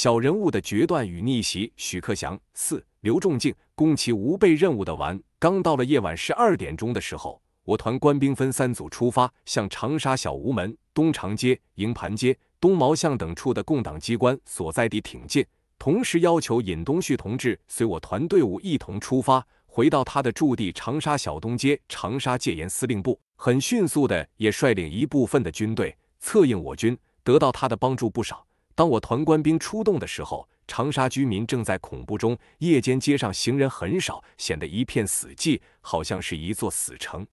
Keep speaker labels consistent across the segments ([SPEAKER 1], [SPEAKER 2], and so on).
[SPEAKER 1] 小人物的决断与逆袭，许克祥、四刘仲敬、攻其无备任务的完。刚到了夜晚十二点钟的时候，我团官兵分三组出发，向长沙小吴门、东长街、营盘街、东毛巷等处的共党机关所在地挺进。同时要求尹东旭同志随我团队伍一同出发，回到他的驻地长沙小东街。长沙戒严司令部很迅速的也率领一部分的军队策应我军，得到他的帮助不少。当我团官兵出动的时候，长沙居民正在恐怖中。夜间街上行人很少，显得一片死寂，好像是一座死城。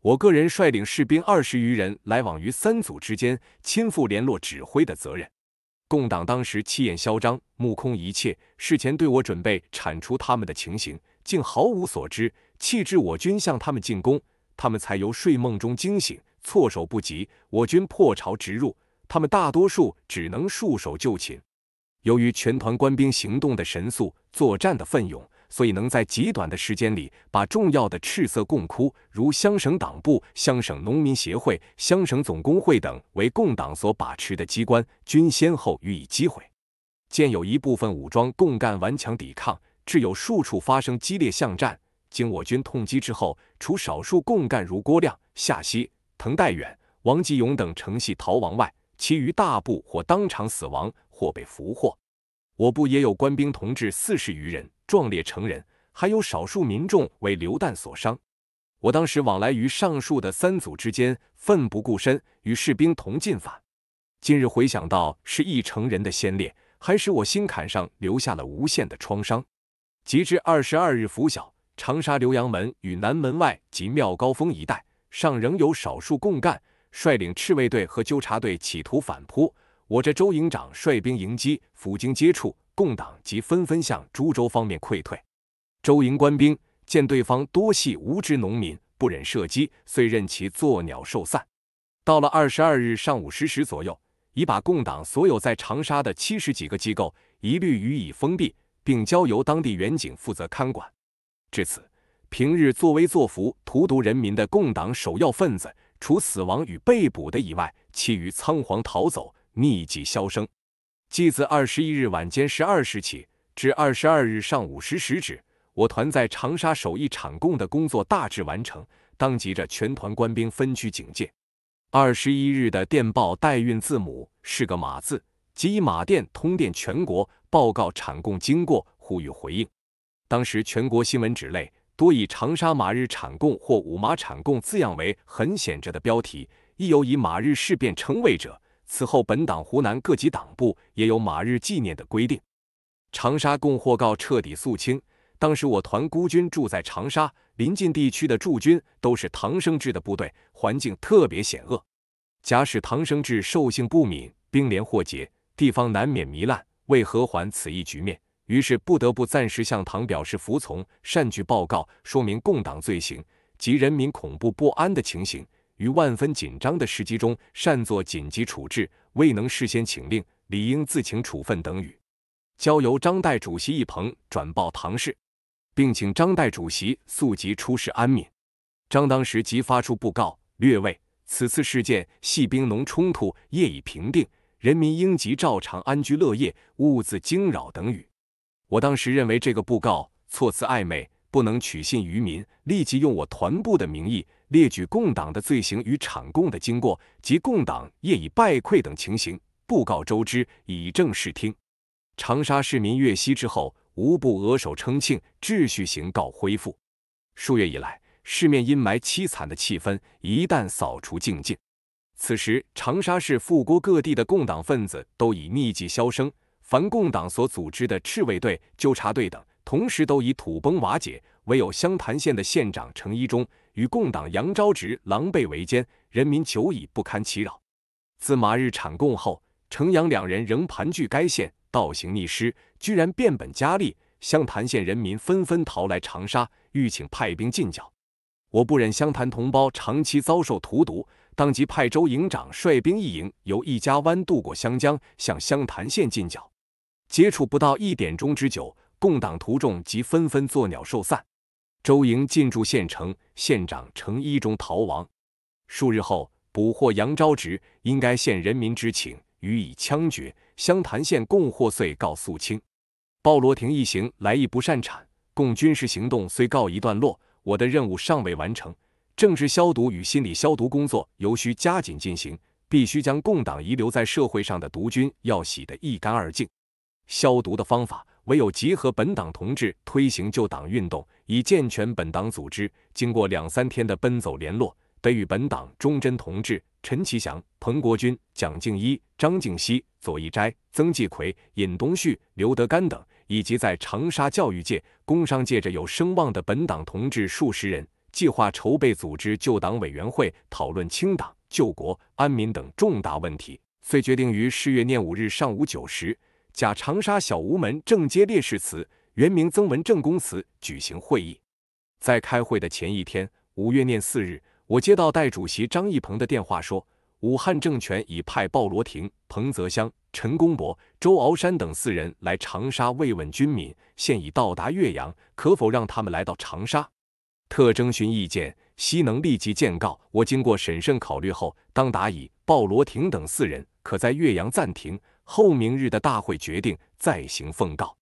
[SPEAKER 1] 我个人率领士兵二十余人来往于三组之间，亲赴联络指挥的责任。共党当时气焰嚣张，目空一切，事前对我准备铲除他们的情形竟毫无所知，弃置我军向他们进攻，他们才由睡梦中惊醒，措手不及。我军破巢直入。他们大多数只能束手就擒。由于全团官兵行动的神速、作战的奋勇，所以能在极短的时间里，把重要的赤色共窟，如乡省党部、乡省农民协会、乡省总工会等为共党所把持的机关，均先后予以击毁。见有一部分武装共干顽强抵抗，致有数处发生激烈巷战。经我军痛击之后，除少数共干如郭亮、夏曦、滕代远、王吉勇等乘隙逃亡外，其余大部或当场死亡，或被俘获。我部也有官兵同志四十余人壮烈成人，还有少数民众为流弹所伤。我当时往来于上述的三组之间，奋不顾身，与士兵同进犯。今日回想到是一城人的先烈，还使我心坎上留下了无限的创伤。及至二十二日拂晓，长沙浏阳门与南门外及妙高峰一带上仍有少数共干。率领赤卫队和纠察队企图反扑，我这周营长率兵迎击，府经接触，共党即纷纷向株洲方面溃退。周营官兵见对方多系无知农民，不忍射击，遂任其作鸟兽散。到了二十二日上午十时左右，已把共党所有在长沙的七十几个机构一律予以封闭，并交由当地远警负责看管。至此，平日作威作福、荼毒人民的共党首要分子。除死亡与被捕的以外，其余仓皇逃走，匿迹消声。即自二十一日晚间十二时起，至二十二日上午十时止，我团在长沙首义产供的工作大致完成，当即着全团官兵分区警戒。二十一日的电报代运字母是个马字，即以马电通电全国，报告产供经过，呼吁回应。当时全国新闻纸类。多以“长沙马日产共”或“五马产共”字样为很显着的标题，亦有以“马日事变”称谓者。此后，本党湖南各级党部也有马日纪念的规定。长沙共获告彻底肃清。当时我团孤军住在长沙，临近地区的驻军都是唐生智的部队，环境特别险恶。假使唐生智兽性不敏，兵连祸结，地方难免糜烂，为何还此一局面？于是不得不暂时向唐表示服从，善举报告，说明共党罪行及人民恐怖不安的情形，于万分紧张的时机中，擅作紧急处置，未能事先请令，理应自请处分等语，交由张代主席一朋转报唐氏，并请张代主席速即出示安民。张当时即发出布告，略谓：此次事件系兵农冲突，业已平定，人民应即照常安居乐业，勿自惊扰等语。我当时认为这个布告措辞暧昧，不能取信于民，立即用我团部的名义列举共党的罪行与铲共的经过及共党业已败溃等情形布告周知，以正视听。长沙市民越悉之后，无不额手称庆，秩序行告恢复。数月以来，市面阴霾凄惨的气氛一旦扫除净尽，此时长沙市复国各地的共党分子都已匿迹消声。凡共党所组织的赤卫队、纠察队等，同时都已土崩瓦解。唯有湘潭县的县长程一中与共党杨昭直狼狈为奸，人民久已不堪其扰。自马日产共后，程杨两人仍盘踞该县，倒行逆施，居然变本加厉。湘潭县人民纷纷逃来长沙，欲请派兵进剿。我不忍湘潭同胞长期遭受荼毒，当即派周营长率兵一营，由易家湾渡过湘江，向湘潭县进剿。接触不到一点钟之久，共党徒众即纷纷作鸟兽散。周营进驻县城，县长程一中逃亡。数日后，捕获杨昭直，应该县人民之请，予以枪决。湘潭县共获遂告肃清。鲍罗廷一行来意不善，产共军事行动虽告一段落，我的任务尚未完成，政治消毒与心理消毒工作尤需加紧进行，必须将共党遗留在社会上的毒菌要洗得一干二净。消毒的方法，唯有集合本党同志推行救党运动，以健全本党组织。经过两三天的奔走联络，得与本党忠贞同志陈其祥、彭国钧、蒋敬一、张静熙、左翼斋、曾继奎、尹东旭、刘德干等，以及在长沙教育界、工商界着有声望的本党同志数十人，计划筹备组织救党委员会，讨论清党、救国、安民等重大问题。遂决定于十月廿五日上午九时。甲长沙小吴门正街烈士祠，原名曾文正公祠，举行会议。在开会的前一天，五月廿四日，我接到代主席张义鹏的电话，说武汉政权已派鲍罗廷、彭泽湘、陈公博、周鳌山等四人来长沙慰问军民，现已到达岳阳，可否让他们来到长沙？特征询意见，希能立即见告。我经过审慎考虑后，当答以鲍罗廷等四人可在岳阳暂停。后明日的大会决定再行奉告，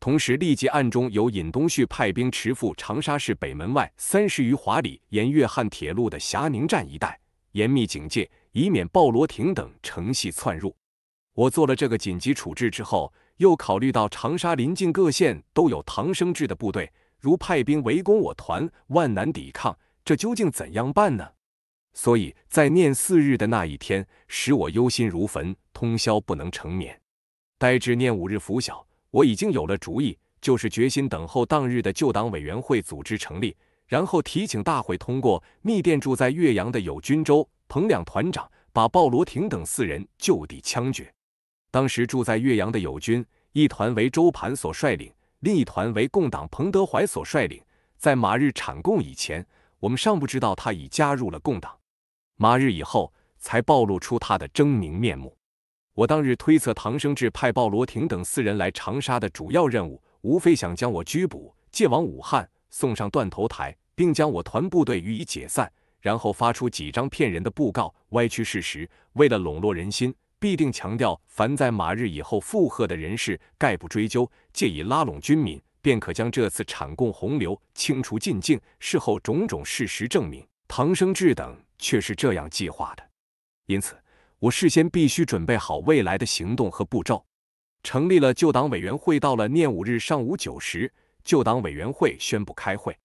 [SPEAKER 1] 同时立即暗中由尹东旭派兵驰赴长沙市北门外三十余华里，沿粤汉铁路的霞宁站一带严密警戒，以免鲍罗廷等乘隙窜入。我做了这个紧急处置之后，又考虑到长沙临近各县都有唐生智的部队，如派兵围攻我团，万难抵抗，这究竟怎样办呢？所以在念四日的那一天，使我忧心如焚，通宵不能成眠。待至念五日拂晓，我已经有了主意，就是决心等候当日的旧党委员会组织成立，然后提请大会通过密电，住在岳阳的友军周、彭两团长，把鲍罗廷等四人就地枪决。当时住在岳阳的友军一团为周盘所率领，另一团为共党彭德怀所率领。在马日产共以前，我们尚不知道他已加入了共党。马日以后才暴露出他的狰狞面目。我当日推测，唐生智派鲍罗廷等四人来长沙的主要任务，无非想将我拘捕，借往武汉，送上断头台，并将我团部队予以解散，然后发出几张骗人的布告，歪曲事实。为了笼络人心，必定强调凡在马日以后附和的人士，概不追究，借以拉拢军民，便可将这次产共洪流清除净境事后种种事实证明，唐生智等。却是这样计划的，因此我事先必须准备好未来的行动和步骤。成立了旧党委员会，到了念五日上午九时，旧党委员会宣布开会。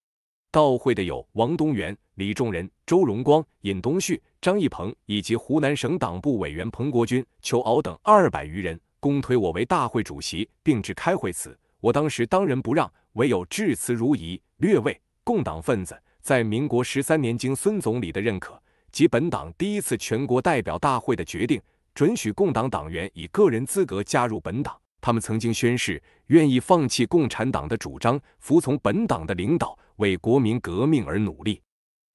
[SPEAKER 1] 到会的有王东元、李仲仁、周荣光、尹东旭、张义鹏以及湖南省党部委员彭国军、裘鳌等二百余人，公推我为大会主席，并致开会词。我当时当仁不让，唯有致辞如仪。略位共党分子在民国十三年经孙总理的认可。及本党第一次全国代表大会的决定，准许共党党员以个人资格加入本党。他们曾经宣誓，愿意放弃共产党的主张，服从本党的领导，为国民革命而努力。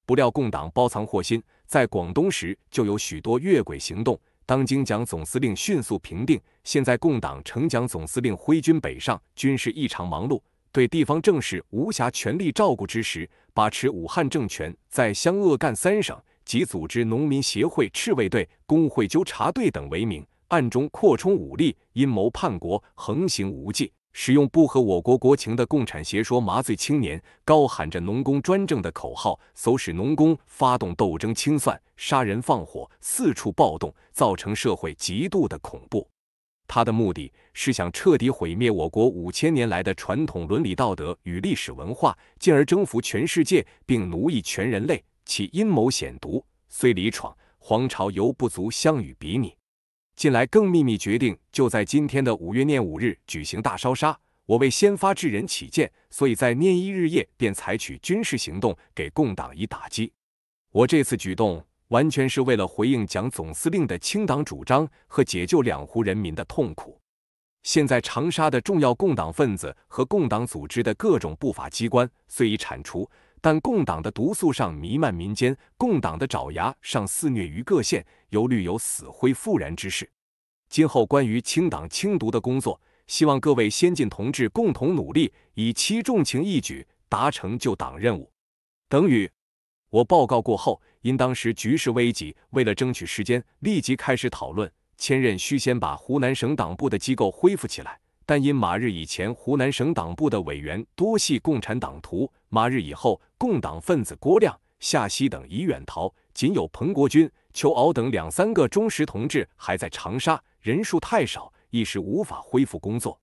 [SPEAKER 1] 不料共党包藏祸心，在广东时就有许多越轨行动。当蒋总司令迅速平定，现在共党乘蒋总司令挥军北上，军事异常忙碌，对地方政事无暇全力照顾之时，把持武汉政权，在湘鄂赣三省。即组织农民协会、赤卫队、工会纠察队等为名，暗中扩充武力，阴谋叛国，横行无忌，使用不合我国国情的共产邪说麻醉青年，高喊着“农工专政”的口号，唆使农工发动斗争、清算、杀人、放火，四处暴动，造成社会极度的恐怖。他的目的是想彻底毁灭我国五千年来的传统伦理道德与历史文化，进而征服全世界，并奴役全人类。其阴谋险毒，虽离闯皇朝，犹不足相与比拟。近来更秘密决定，就在今天的五月廿五日举行大烧杀。我为先发制人起见，所以在廿一日夜便采取军事行动，给共党以打击。我这次举动完全是为了回应蒋总司令的清党主张和解救两湖人民的痛苦。现在长沙的重要共党分子和共党组织的各种不法机关，虽已铲除。但共党的毒素尚弥漫民间，共党的爪牙尚肆虐于各县，尤虑有死灰复燃之势。今后关于清党清毒的工作，希望各位先进同志共同努力，以期重情义举，达成就党任务。等于我报告过后，因当时局势危急，为了争取时间，立即开始讨论。千仞需先把湖南省党部的机构恢复起来。但因马日以前湖南省党部的委员多系共产党徒，马日以后，共党分子郭亮、夏曦等已远逃，仅有彭国军、邱敖等两三个忠实同志还在长沙，人数太少，一时无法恢复工作。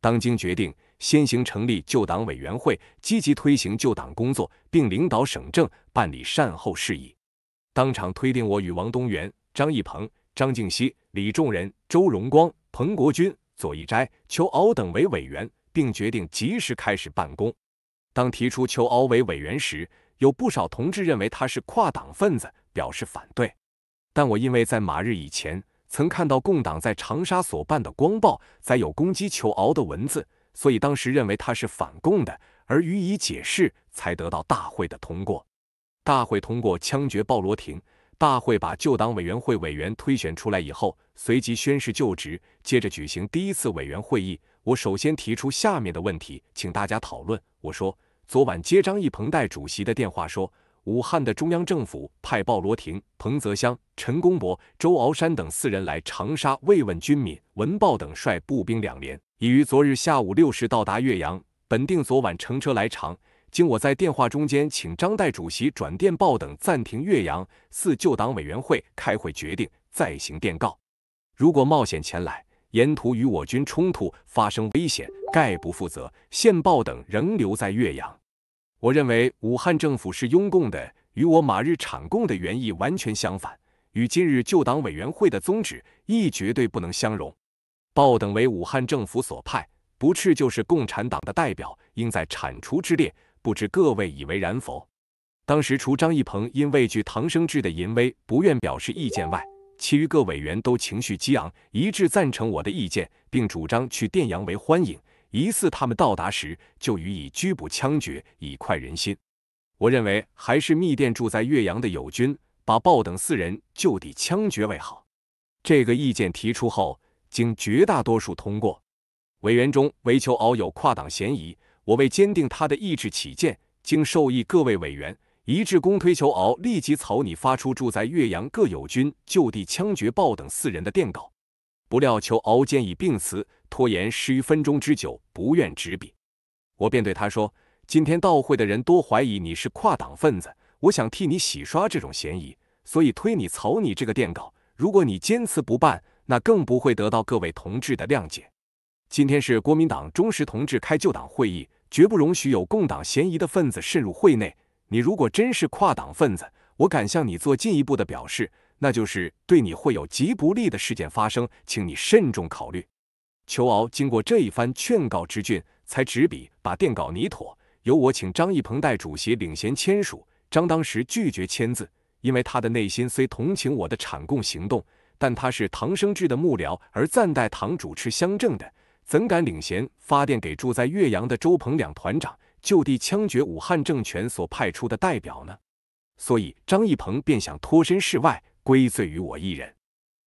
[SPEAKER 1] 当今决定，先行成立旧党委员会，积极推行旧党工作，并领导省政，办理善后事宜。当场推定我与王东元、张义鹏、张敬熙、李仲仁、周荣光、彭国军、左一斋求敖等为委员，并决定及时开始办公。当提出求敖为委员时，有不少同志认为他是跨党分子，表示反对。但我因为在马日以前曾看到共党在长沙所办的《光报》载有攻击求敖的文字，所以当时认为他是反共的，而予以解释，才得到大会的通过。大会通过枪决鲍罗廷。大会把旧党委员会委员推选出来以后，随即宣誓就职，接着举行第一次委员会议。我首先提出下面的问题，请大家讨论。我说：昨晚接张毅鹏代主席的电话，说武汉的中央政府派鲍罗廷、彭泽湘、陈公博、周鳌山等四人来长沙慰问军民。文豹等率步兵两连，已于昨日下午六时到达岳阳。本定昨晚乘车来长。经我在电话中间请张代主席转电报等暂停岳阳四旧党委员会开会决定再行电告。如果冒险前来，沿途与我军冲突发生危险，概不负责。现报等仍留在岳阳。我认为武汉政府是拥共的，与我马日产共的原意完全相反，与今日旧党委员会的宗旨亦绝对不能相容。报等为武汉政府所派，不斥就是共产党的代表，应在铲除之列。不知各位以为然否？当时除张一鹏因畏惧唐生智的淫威不愿表示意见外，其余各委员都情绪激昂，一致赞成我的意见，并主张去电阳为欢迎，疑似他们到达时就予以拘捕枪决，以快人心。我认为还是密电住在岳阳的友军，把鲍等四人就地枪决为好。这个意见提出后，经绝大多数通过。委员中唯求敖有跨党嫌疑。我为坚定他的意志起见，经授意各位委员一致公推求敖立即草拟发出住在岳阳各友军就地枪决报等四人的电稿。不料求敖见已病辞，拖延十余分钟之久，不愿执笔。我便对他说：“今天到会的人多怀疑你是跨党分子，我想替你洗刷这种嫌疑，所以推你草拟这个电稿。如果你坚持不办，那更不会得到各位同志的谅解。”今天是国民党忠实同志开旧党会议。绝不容许有共党嫌疑的分子渗入会内。你如果真是跨党分子，我敢向你做进一步的表示，那就是对你会有极不利的事件发生，请你慎重考虑。裘鳌经过这一番劝告之俊，才执笔把电稿拟妥，由我请张一鹏代主席领衔签署。张当时拒绝签字，因为他的内心虽同情我的铲共行动，但他是唐生智的幕僚，而暂代唐主持乡政的。怎敢领衔发电给住在岳阳的周鹏两团长，就地枪决武汉政权所派出的代表呢？所以张义鹏便想脱身事外，归罪于我一人。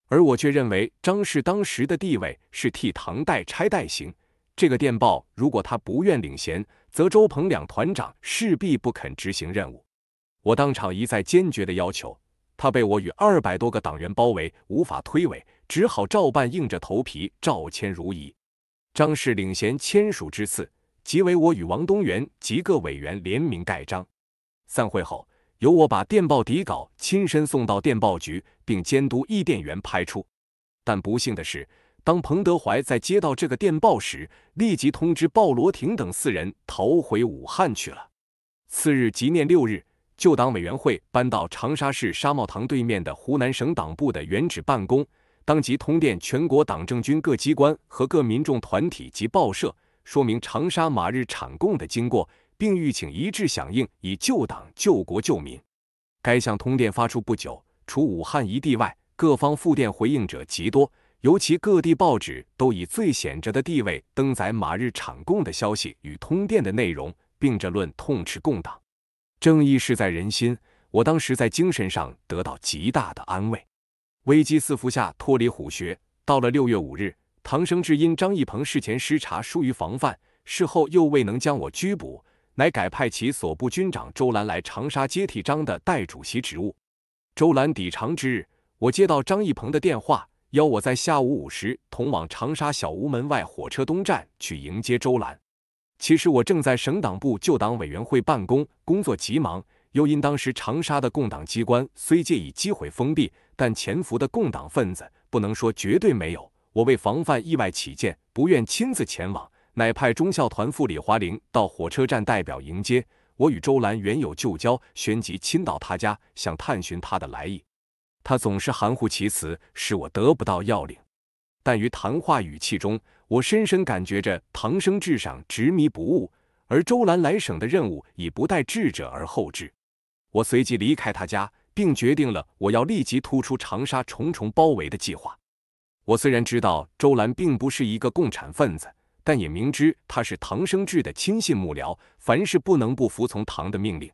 [SPEAKER 1] 而我却认为张氏当时的地位是替唐代拆代行，这个电报如果他不愿领衔，则周鹏两团长势必不肯执行任务。我当场一再坚决的要求，他被我与二百多个党员包围，无法推诿，只好照办，硬着头皮照签如仪。张氏领衔签署之次，即为我与王东元及各委员联名盖章。散会后，由我把电报底稿亲身送到电报局，并监督译电员拍出。但不幸的是，当彭德怀在接到这个电报时，立即通知鲍罗廷等四人逃回武汉去了。次日即念六日，旧党委员会搬到长沙市沙帽堂对面的湖南省党部的原址办公。当即通电全国党政军各机关和各民众团体及报社，说明长沙马日产共的经过，并欲请一致响应，以救党、救国、救民。该项通电发出不久，除武汉一地外，各方复电回应者极多，尤其各地报纸都以最显着的地位登载马日产供的消息与通电的内容，并着论痛斥共党。正义是在人心，我当时在精神上得到极大的安慰。危机四伏下脱离虎穴，到了六月五日，唐生智因张翼鹏事前失察疏于防范，事后又未能将我拘捕，乃改派其所部军长周兰来长沙接替张的代主席职务。周兰抵长之日，我接到张翼鹏的电话，邀我在下午五时同往长沙小屋门外火车东站去迎接周兰。其实我正在省党部旧党委员会办公，工作急忙，又因当时长沙的共党机关虽借以机会封闭。但潜伏的共党分子不能说绝对没有。我为防范意外起见，不愿亲自前往，乃派中校团副李华林到火车站代表迎接。我与周兰原有旧交，旋即亲到他家，想探寻他的来意。他总是含糊其辞，使我得不到要领。但于谈话语气中，我深深感觉着唐生智上执迷不悟，而周兰来省的任务已不待智者而后至。我随即离开他家。并决定了我要立即突出长沙重重包围的计划。我虽然知道周兰并不是一个共产分子，但也明知他是唐生智的亲信幕僚，凡事不能不服从唐的命令。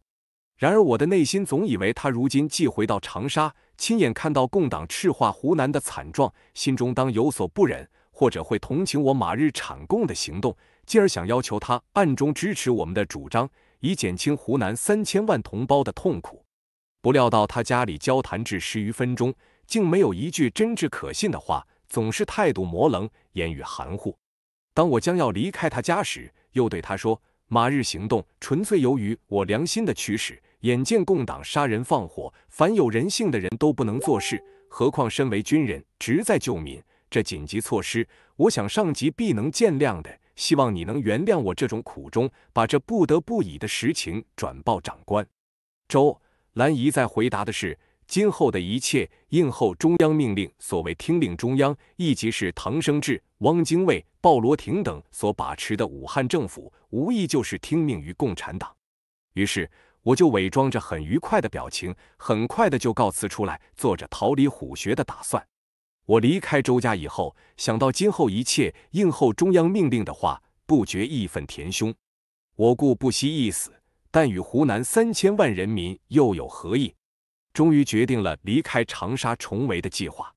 [SPEAKER 1] 然而，我的内心总以为他如今既回到长沙，亲眼看到共党赤化湖南的惨状，心中当有所不忍，或者会同情我马日产共的行动，进而想要求他暗中支持我们的主张，以减轻湖南三千万同胞的痛苦。不料到他家里交谈至十余分钟，竟没有一句真挚可信的话，总是态度模棱，言语含糊。当我将要离开他家时，又对他说：“马日行动纯粹由于我良心的驱使，眼见共党杀人放火，凡有人性的人都不能做事，何况身为军人，直在救民，这紧急措施，我想上级必能见谅的。希望你能原谅我这种苦衷，把这不得不已的实情转报长官。”周。兰姨在回答的是今后的一切应候中央命令，所谓听令中央，亦即是唐生智、汪精卫、鲍罗廷等所把持的武汉政府，无疑就是听命于共产党。于是我就伪装着很愉快的表情，很快的就告辞出来，做着逃离虎穴的打算。我离开周家以后，想到今后一切应候中央命令的话，不觉义愤填胸，我故不惜一死。但与湖南三千万人民又有何异？终于决定了离开长沙重围的计划，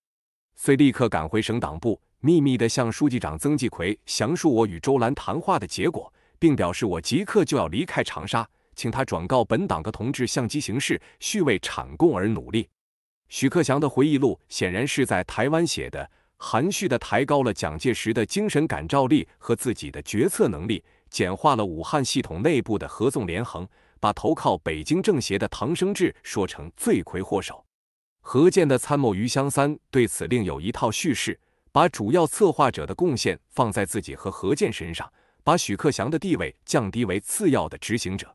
[SPEAKER 1] 遂立刻赶回省党部，秘密地向书记长曾继奎详述我与周兰谈话的结果，并表示我即刻就要离开长沙，请他转告本党的同志相机行事，续为铲共而努力。许克祥的回忆录显然是在台湾写的，含蓄地抬高了蒋介石的精神感召力和自己的决策能力。简化了武汉系统内部的合纵连横，把投靠北京政协的唐生智说成罪魁祸首。何健的参谋余香三对此另有一套叙事，把主要策划者的贡献放在自己和何健身上，把许克祥的地位降低为次要的执行者。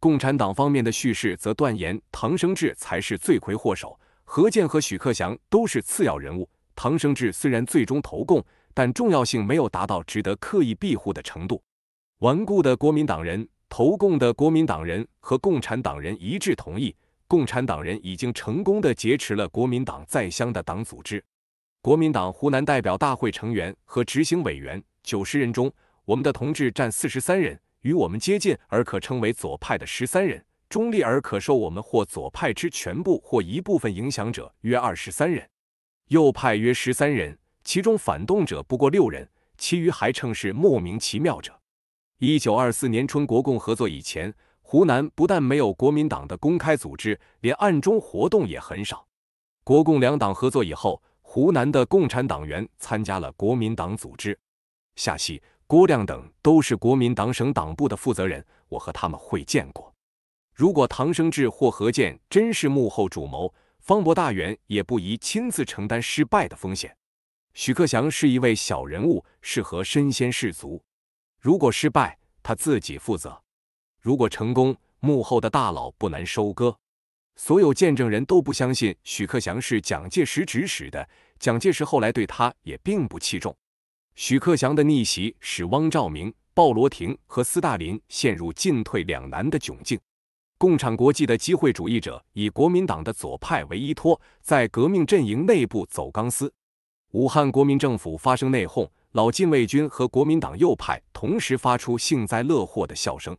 [SPEAKER 1] 共产党方面的叙事则断言唐生智才是罪魁祸首，何健和许克祥都是次要人物。唐生智虽然最终投共，但重要性没有达到值得刻意庇护的程度。顽固的国民党人、投共的国民党人和共产党人一致同意，共产党人已经成功的劫持了国民党在湘的党组织。国民党湖南代表大会成员和执行委员九十人中，我们的同志占四十三人，与我们接近而可称为左派的十三人，中立而可受我们或左派之全部或一部分影响者约二十三人，右派约十三人，其中反动者不过六人，其余还称是莫名其妙者。一九二四年春，国共合作以前，湖南不但没有国民党的公开组织，连暗中活动也很少。国共两党合作以后，湖南的共产党员参加了国民党组织。夏曦、郭亮等都是国民党省党部的负责人，我和他们会见过。如果唐生智或何健真是幕后主谋，方博大元也不宜亲自承担失败的风险。许克祥是一位小人物，适合身先士卒。如果失败，他自己负责；如果成功，幕后的大佬不难收割。所有见证人都不相信许克祥是蒋介石指使的，蒋介石后来对他也并不器重。许克祥的逆袭使汪兆铭、鲍罗廷和斯大林陷入进退两难的窘境。共产国际的机会主义者以国民党的左派为依托，在革命阵营内部走钢丝。武汉国民政府发生内讧，老禁卫军和国民党右派同时发出幸灾乐祸的笑声。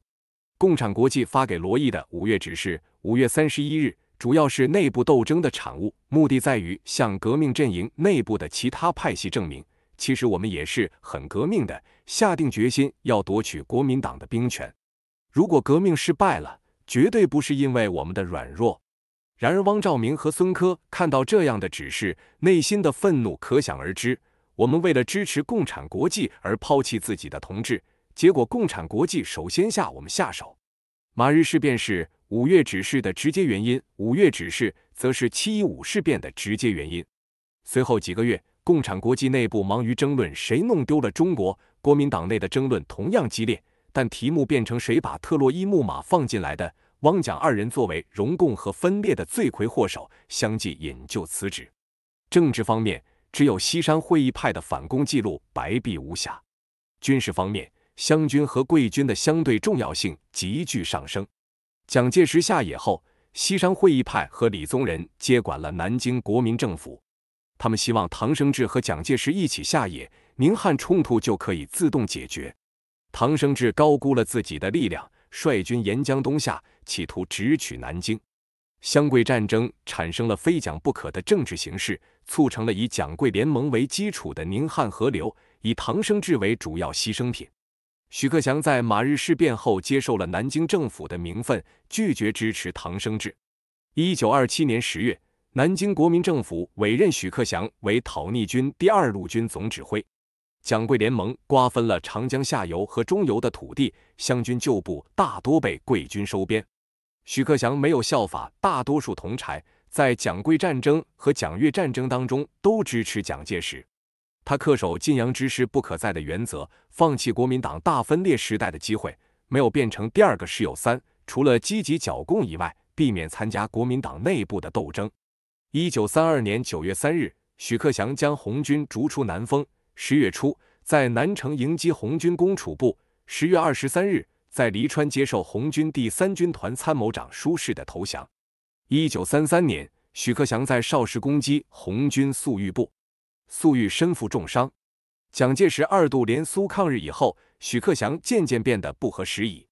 [SPEAKER 1] 共产国际发给罗毅的五月指示：五月三十一日主要是内部斗争的产物，目的在于向革命阵营内部的其他派系证明，其实我们也是很革命的，下定决心要夺取国民党的兵权。如果革命失败了，绝对不是因为我们的软弱。然而，汪兆铭和孙科看到这样的指示，内心的愤怒可想而知。我们为了支持共产国际而抛弃自己的同志，结果共产国际首先下我们下手。马日事变是五月指示的直接原因，五月指示则是七一五事变的直接原因。随后几个月，共产国际内部忙于争论谁弄丢了中国，国民党内的争论同样激烈，但题目变成谁把特洛伊木马放进来的。汪、蒋二人作为荣共和分裂的罪魁祸首，相继引咎辞职。政治方面，只有西山会议派的反攻记录白璧无瑕；军事方面，湘军和桂军的相对重要性急剧上升。蒋介石下野后，西山会议派和李宗仁接管了南京国民政府。他们希望唐生智和蒋介石一起下野，宁汉冲突就可以自动解决。唐生智高估了自己的力量，率军沿江东下。企图直取南京，湘桂战争产生了非蒋不可的政治形势，促成了以蒋桂联盟为基础的宁汉合流，以唐生智为主要牺牲品。徐克祥在马日事变后接受了南京政府的名分，拒绝支持唐生智。一九二七年十月，南京国民政府委任徐克祥为讨逆军第二路军总指挥。蒋桂联盟瓜分了长江下游和中游的土地，湘军旧部大多被桂军收编。许克祥没有效法大多数同柴，在蒋桂战争和蒋越战争当中都支持蒋介石。他恪守晋阳之师不可再的原则，放弃国民党大分裂时代的机会，没有变成第二个石友三。除了积极剿共以外，避免参加国民党内部的斗争。一九三二年九月三日，许克祥将红军逐出南丰。十月初，在南城迎击红军工处部。十月二十三日。在黎川接受红军第三军团参谋长舒适的投降。一九三三年，许克祥在邵氏攻击红军粟裕部，粟裕身负重伤。蒋介石二度联苏抗日以后，许克祥渐渐变得不合时宜。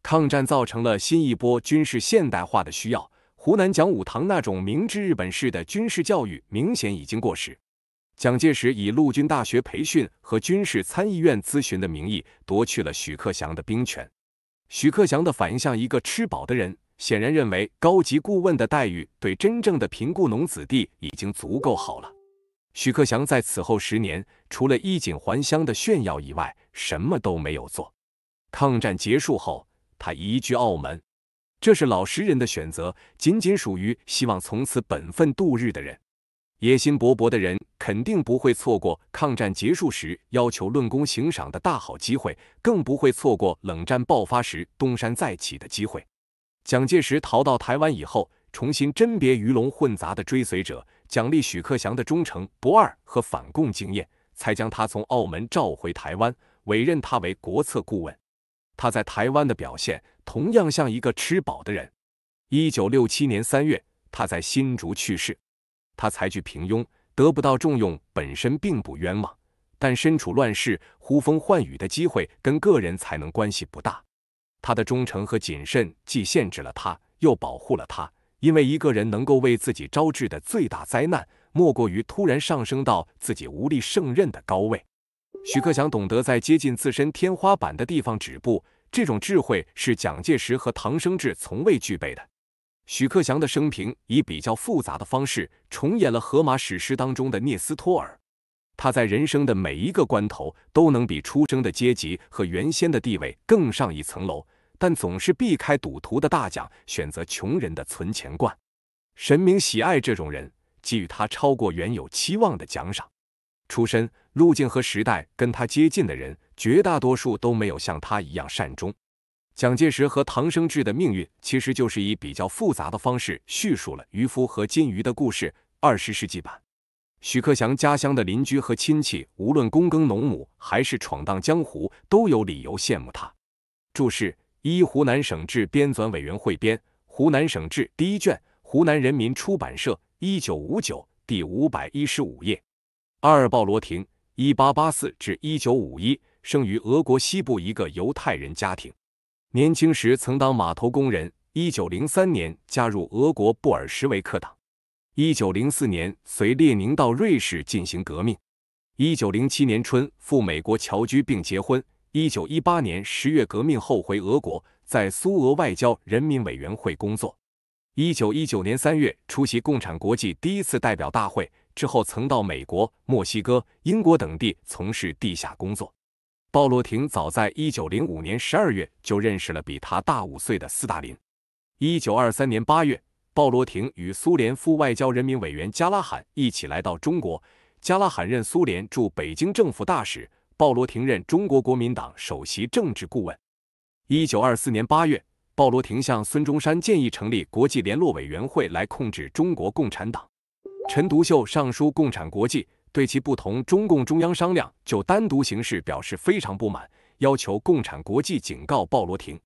[SPEAKER 1] 抗战造成了新一波军事现代化的需要，湖南讲武堂那种明知日本式的军事教育明显已经过时。蒋介石以陆军大学培训和军事参议院咨询的名义夺去了许克祥的兵权。许克祥的反应像一个吃饱的人，显然认为高级顾问的待遇对真正的贫雇农子弟已经足够好了。许克祥在此后十年，除了衣锦还乡的炫耀以外，什么都没有做。抗战结束后，他移居澳门，这是老实人的选择，仅仅属于希望从此本分度日的人。野心勃勃的人肯定不会错过抗战结束时要求论功行赏的大好机会，更不会错过冷战爆发时东山再起的机会。蒋介石逃到台湾以后，重新甄别鱼龙混杂的追随者，奖励许克祥的忠诚不二和反共经验，才将他从澳门召回台湾，委任他为国策顾问。他在台湾的表现，同样像一个吃饱的人。一九六七年三月，他在新竹去世。他才具平庸，得不到重用，本身并不冤枉。但身处乱世，呼风唤雨的机会跟个人才能关系不大。他的忠诚和谨慎既限制了他，又保护了他。因为一个人能够为自己招致的最大灾难，莫过于突然上升到自己无力胜任的高位。徐克强懂得在接近自身天花板的地方止步，这种智慧是蒋介石和唐生智从未具备的。许克祥的生平以比较复杂的方式重演了《荷马史诗》当中的涅斯托尔。他在人生的每一个关头都能比出生的阶级和原先的地位更上一层楼，但总是避开赌徒的大奖，选择穷人的存钱罐。神明喜爱这种人，给予他超过原有期望的奖赏。出身、路径和时代跟他接近的人，绝大多数都没有像他一样善终。蒋介石和唐生智的命运，其实就是以比较复杂的方式叙述了渔夫和金鱼的故事。二十世纪版。许克祥家乡的邻居和亲戚，无论躬耕农亩还是闯荡江湖，都有理由羡慕他。注释一：湖南省志编纂委员会编，《湖南省志》第一卷，湖南人民出版社，一九五九，第五百一十五页。二、鲍罗廷，一八八四至一九五一，生于俄国西部一个犹太人家庭。年轻时曾当码头工人，1903年加入俄国布尔什维克党，1904年随列宁到瑞士进行革命，1907年春赴美国侨居并结婚，1918年十月革命后回俄国，在苏俄外交人民委员会工作，1919年3月出席共产国际第一次代表大会之后，曾到美国、墨西哥、英国等地从事地下工作。鲍罗廷早在1905年12月就认识了比他大五岁的斯大林。1923年8月，鲍罗廷与苏联副外交人民委员加拉罕一起来到中国，加拉罕任苏联驻北京政府大使，鲍罗廷任中国国民党首席政治顾问。1924年8月，鲍罗廷向孙中山建议成立国际联络委员会来控制中国共产党。陈独秀上书共产国际。对其不同中共中央商量就单独形式表示非常不满，要求共产国际警告鲍罗廷。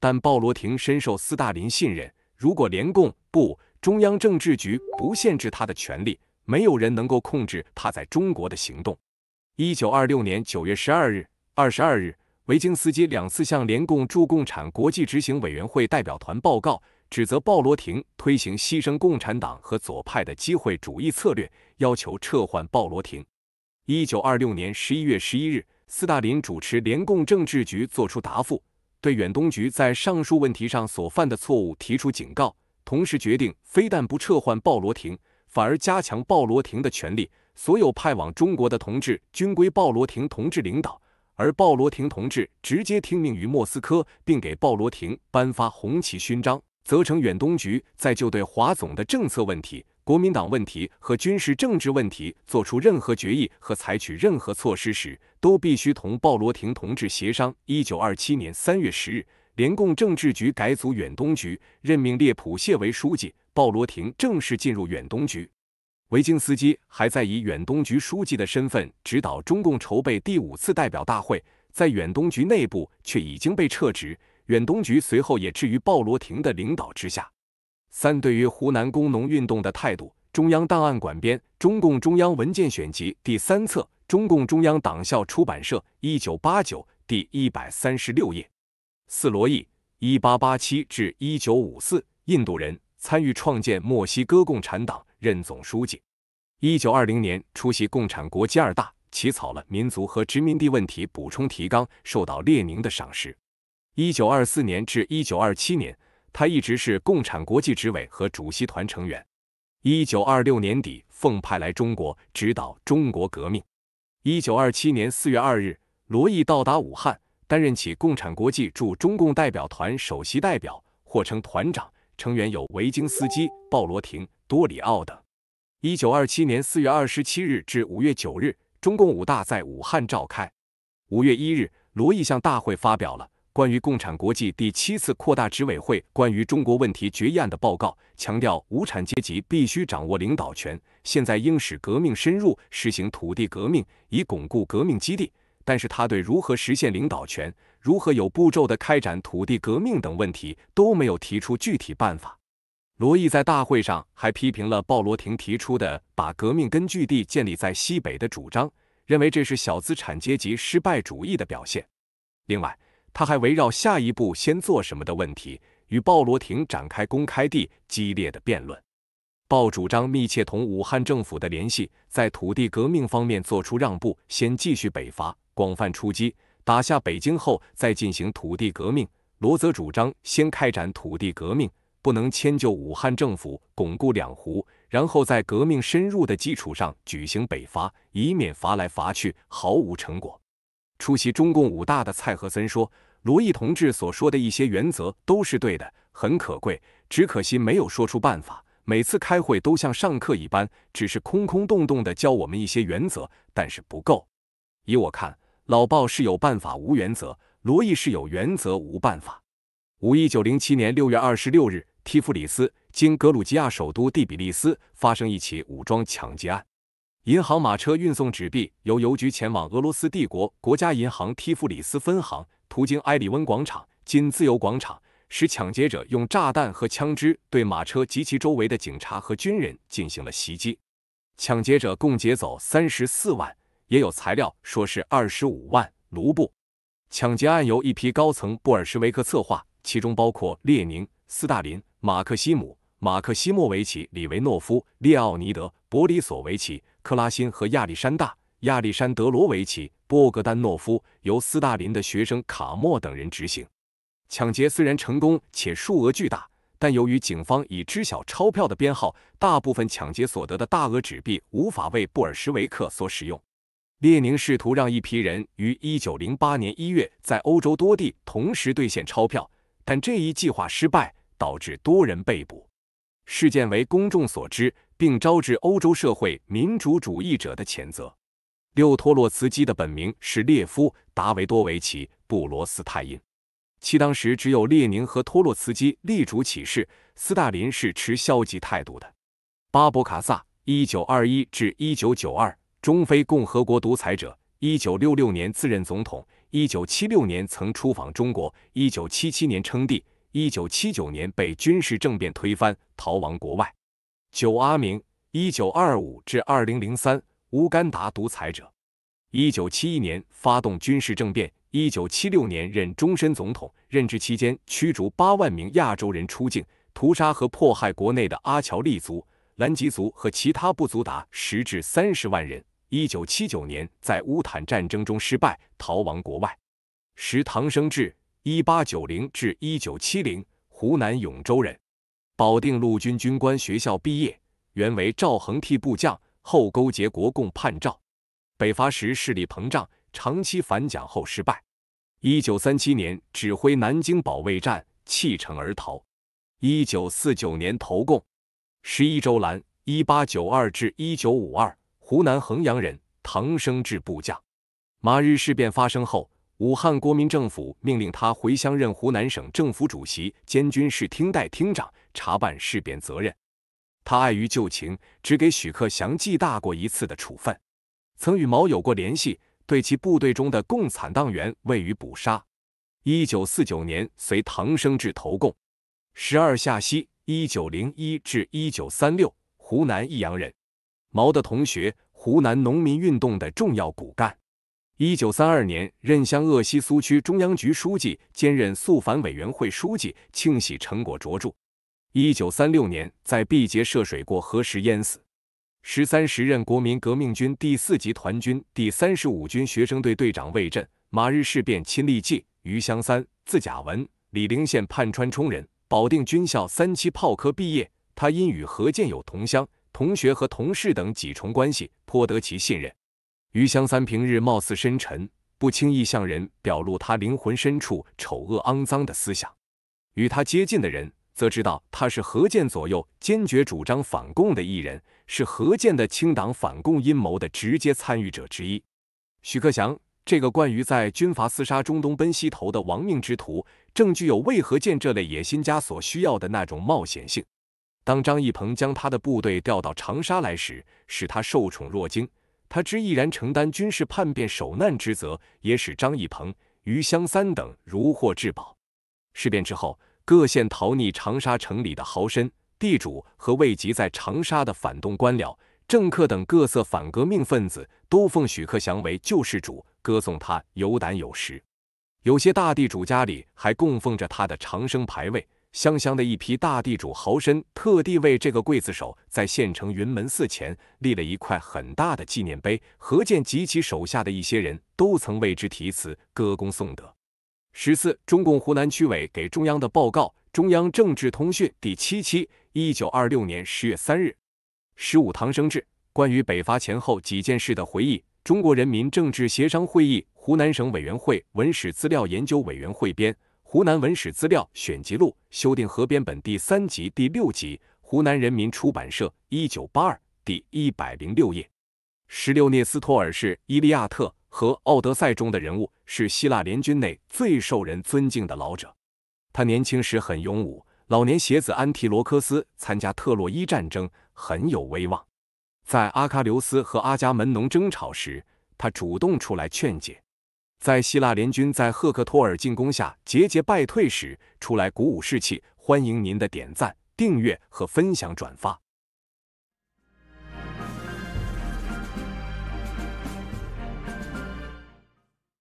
[SPEAKER 1] 但鲍罗廷深受斯大林信任，如果联共不中央政治局不限制他的权利，没有人能够控制他在中国的行动。一九二六年九月十二日、二十二日，维京斯基两次向联共驻共产国际执行委员会代表团报告。指责鲍罗廷推行牺牲共产党和左派的机会主义策略，要求撤换鲍罗廷。一九二六年十一月十一日，斯大林主持联共政治局作出答复，对远东局在上述问题上所犯的错误提出警告，同时决定非但不撤换鲍罗廷，反而加强鲍罗廷的权利。所有派往中国的同志均归鲍罗廷同志领导，而鲍罗廷同志直接听命于莫斯科，并给鲍罗廷颁发红旗勋章。责成远东局在就对华总的政策问题、国民党问题和军事政治问题做出任何决议和采取任何措施时，都必须同鲍罗廷同志协商。一九二七年三月十日，联共政治局改组远东局，任命列普谢为书记，鲍罗廷正式进入远东局。维京斯基还在以远东局书记的身份指导中共筹备第五次代表大会，在远东局内部却已经被撤职。远东局随后也置于鲍罗廷的领导之下。三、对于湖南工农运动的态度，中央档案馆编《中共中央文件选集》第三册，中共中央党校出版社，一九八九，第一百三十六页。四、罗毅，一八八七至一九五四，印度人，参与创建墨西哥共产党，任总书记。一九二零年出席共产国际二大，起草了《民族和殖民地问题补充提纲》，受到列宁的赏识。一九二四年至一九二七年，他一直是共产国际执委和主席团成员。一九二六年底，奉派来中国指导中国革命。一九二七年四月二日，罗毅到达武汉，担任起共产国际驻中共代表团首席代表，或称团长。成员有维京斯基、鲍罗廷、多里奥等。一九二七年四月二十七日至五月九日，中共五大在武汉召开。五月一日，罗毅向大会发表了。关于共产国际第七次扩大执委会关于中国问题决议案的报告，强调无产阶级必须掌握领导权，现在应使革命深入，实行土地革命，以巩固革命基地。但是，他对如何实现领导权、如何有步骤的开展土地革命等问题都没有提出具体办法。罗毅在大会上还批评了鲍罗廷提出的把革命根据地建立在西北的主张，认为这是小资产阶级失败主义的表现。另外，他还围绕下一步先做什么的问题，与鲍罗廷展开公开地激烈的辩论。鲍主张密切同武汉政府的联系，在土地革命方面做出让步，先继续北伐，广泛出击，打下北京后再进行土地革命。罗则主张先开展土地革命，不能迁就武汉政府，巩固两湖，然后在革命深入的基础上举行北伐，以免伐来伐去毫无成果。出席中共五大的蔡和森说：“罗毅同志所说的一些原则都是对的，很可贵，只可惜没有说出办法。每次开会都像上课一般，只是空空洞洞的教我们一些原则，但是不够。以我看，老鲍是有办法无原则，罗毅是有原则无办法。”五一九零七年六月二十六日，提夫里斯经格鲁吉亚首都第比利斯发生一起武装抢劫案。银行马车运送纸币，由邮局前往俄罗斯帝国国家银行提夫里斯分行，途经埃里温广场、金自由广场，使抢劫者用炸弹和枪支对马车及其周围的警察和军人进行了袭击。抢劫者共劫走三十四万，也有材料说是二十五万卢布。抢劫案由一批高层布尔什维克策划，其中包括列宁、斯大林、马克西姆、马克西莫维奇、李维诺夫、列奥尼德、博里索维奇。克拉辛和亚历山大·亚历山德罗维奇·波格丹诺夫由斯大林的学生卡莫等人执行抢劫，虽然成功且数额巨大，但由于警方已知晓钞票的编号，大部分抢劫所得的大额纸币无法为布尔什维克所使用。列宁试图让一批人于1908年1月在欧洲多地同时兑现钞票，但这一计划失败，导致多人被捕。事件为公众所知，并招致欧洲社会民主主义者的谴责。六托洛茨基的本名是列夫·达维多维奇·布罗斯泰因。其当时只有列宁和托洛茨基力主起事，斯大林是持消极态度的。巴勃卡萨，一九二一至一九九二，中非共和国独裁者，一九六六年自任总统，一九七六年曾出访中国，一九七七年称帝。一九七九年被军事政变推翻，逃亡国外。九阿明，一九二五至二零零三，乌干达独裁者。一九七一年发动军事政变，一九七六年任终身总统。任职期间驱逐八万名亚洲人出境，屠杀和迫害国内的阿乔利族、兰吉族和其他部族达十至三十万人。一九七九年在乌坦战争中失败，逃亡国外。十唐生智。一八九零至一九七零，湖南永州人，保定陆军军官学校毕业，原为赵恒惕部将，后勾结国共叛赵。北伐时势力膨胀，长期反蒋后失败。一九三七年指挥南京保卫战，弃城而逃。一九四九年投共。十一周澜，一八九二至一九五二，湖南衡阳人，唐生智部将。马日事变发生后。武汉国民政府命令他回乡任湖南省政府主席兼军事厅代厅长，查办事变责任。他碍于旧情，只给许克祥记大过一次的处分。曾与毛有过联系，对其部队中的共产党员未予捕杀。一九四九年随唐生智投共。十二下西，一九零一至一九三六，湖南益阳人，毛的同学，湖南农民运动的重要骨干。一九三二年，任湘鄂西苏区中央局书记，兼任肃反委员会书记，庆喜成果卓著。一九三六年，在毕节涉水过河时淹死。十三时任国民革命军第四集团军第三十五军学生队队长魏震。马日事变亲历记。余香三，字甲文，李陵县畔川冲人，保定军校三期炮科毕业。他因与何建有同乡、同学和同事等几重关系，颇得其信任。余香三平日貌似深沉，不轻易向人表露他灵魂深处丑恶肮脏的思想。与他接近的人，则知道他是何剑左右坚决主张反共的一人，是何剑的清党反共阴谋的直接参与者之一。徐克祥这个惯于在军阀厮杀中东奔西头的亡命之徒，正具有为何建这类野心家所需要的那种冒险性。当张义鹏将他的部队调到长沙来时，使他受宠若惊。他之毅然承担军事叛变首难之责，也使张义鹏、余香三等如获至宝。事变之后，各县逃匿长沙城里的豪绅、地主和未及在长沙的反动官僚、政客等各色反革命分子，都奉许克祥为救世主，歌颂他有胆有识。有些大地主家里还供奉着他的长生牌位。湘乡的一批大地主豪绅特地为这个刽子手在县城云门寺前立了一块很大的纪念碑，何健及其手下的一些人都曾为之题词，歌功颂德。十四，中共湖南区委给中央的报告，中央政治通讯第七期，一九二六年十月三日。十五，唐生智关于北伐前后几件事的回忆，中国人民政治协商会议湖南省委员会文史资料研究委员会编。《湖南文史资料选集录》修订合编本第三集第六集，湖南人民出版社，一九八二，第一百零六页。十六涅斯托尔是《伊利亚特》和《奥德赛》中的人物，是希腊联军内最受人尊敬的老者。他年轻时很勇武，老年携子安提罗科斯参加特洛伊战争，很有威望。在阿喀琉斯和阿伽门农争吵时，他主动出来劝解。在希腊联军在赫克托尔进攻下节节败退时，出来鼓舞士气。欢迎您的点赞、订阅和分享、转发。